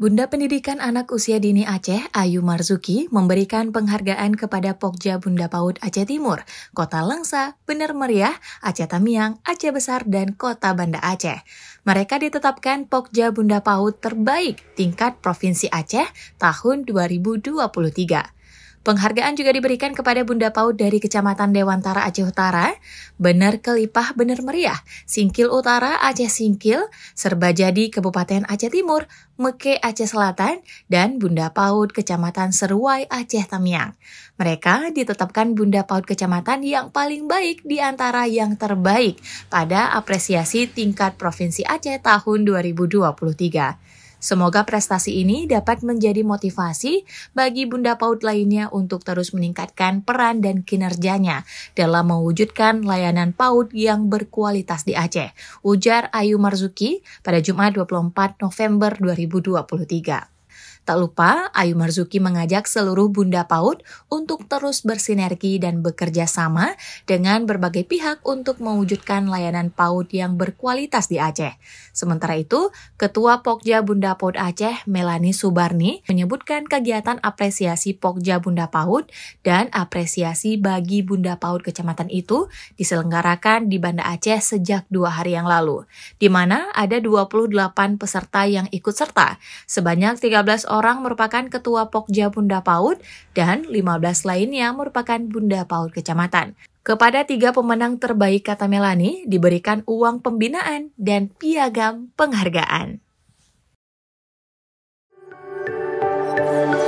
Bunda Pendidikan Anak Usia Dini Aceh, Ayu Marzuki, memberikan penghargaan kepada Pokja Bunda PAUD Aceh Timur, Kota Langsa, Bener Meriah, Aceh Tamiang, Aceh Besar, dan Kota Banda Aceh. Mereka ditetapkan Pokja Bunda PAUD terbaik tingkat Provinsi Aceh tahun 2023. Penghargaan juga diberikan kepada Bunda PAUD dari Kecamatan Dewantara Aceh Utara, Bener Kelipah Bener Meriah, Singkil Utara Aceh Singkil, Serba Jadi Kabupaten Aceh Timur, Meke Aceh Selatan, dan Bunda PAUD Kecamatan Seruai Aceh Tamiang. Mereka ditetapkan Bunda PAUD Kecamatan yang paling baik di antara yang terbaik pada apresiasi tingkat Provinsi Aceh tahun 2023. Semoga prestasi ini dapat menjadi motivasi bagi Bunda Paut lainnya untuk terus meningkatkan peran dan kinerjanya dalam mewujudkan layanan Paut yang berkualitas di Aceh, ujar Ayu Marzuki pada Jumat 24 November 2023. Tak lupa, Ayu Marzuki mengajak seluruh Bunda PAUD untuk terus bersinergi dan bekerja sama dengan berbagai pihak untuk mewujudkan layanan PAUD yang berkualitas di Aceh. Sementara itu, Ketua Pokja Bunda PAUD Aceh, Melani Subarni, menyebutkan kegiatan apresiasi Pokja Bunda PAUD dan apresiasi bagi Bunda PAUD Kecamatan itu diselenggarakan di Banda Aceh sejak dua hari yang lalu, di mana ada 28 peserta yang ikut serta, sebanyak 13 orang merupakan ketua Pokja Bunda Paut dan 15 lainnya merupakan Bunda Paut Kecamatan. Kepada tiga pemenang terbaik kata Melani diberikan uang pembinaan dan piagam penghargaan.